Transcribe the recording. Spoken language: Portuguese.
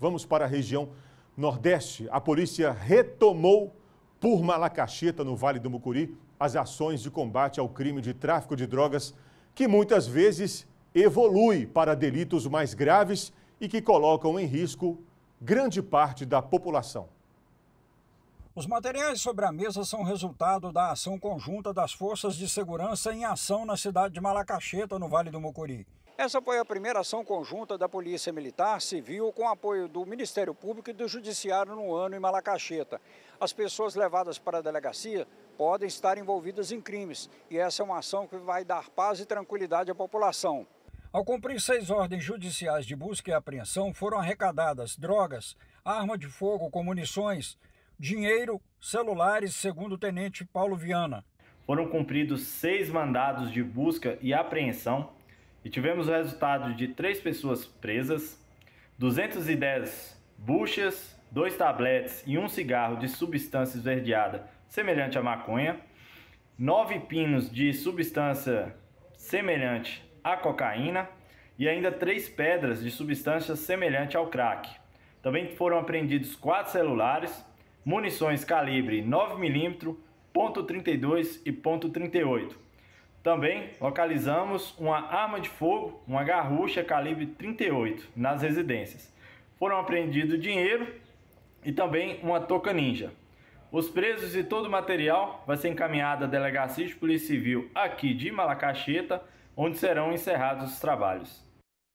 Vamos para a região Nordeste. A polícia retomou por Malacacheta, no Vale do Mucuri, as ações de combate ao crime de tráfico de drogas, que muitas vezes evolui para delitos mais graves e que colocam em risco grande parte da população. Os materiais sobre a mesa são resultado da ação conjunta das forças de segurança em ação na cidade de Malacacheta, no Vale do Mucuri. Essa foi a primeira ação conjunta da Polícia Militar Civil com apoio do Ministério Público e do Judiciário no ano em Malacacheta. As pessoas levadas para a delegacia podem estar envolvidas em crimes e essa é uma ação que vai dar paz e tranquilidade à população. Ao cumprir seis ordens judiciais de busca e apreensão, foram arrecadadas drogas, arma de fogo com munições, dinheiro, celulares, segundo o tenente Paulo Viana. Foram cumpridos seis mandados de busca e apreensão e tivemos o resultado de três pessoas presas, 210 buchas, dois tabletes e um cigarro de substância esverdeada semelhante à maconha, nove pinos de substância semelhante à cocaína e ainda três pedras de substância semelhante ao crack. Também foram apreendidos quatro celulares, munições calibre 9mm, .32 e .38 também localizamos uma arma de fogo, uma garrucha calibre 38 nas residências. Foram apreendido dinheiro e também uma toca ninja. Os presos e todo o material vai ser encaminhado à Delegacia de Polícia Civil aqui de Malacacheta, onde serão encerrados os trabalhos.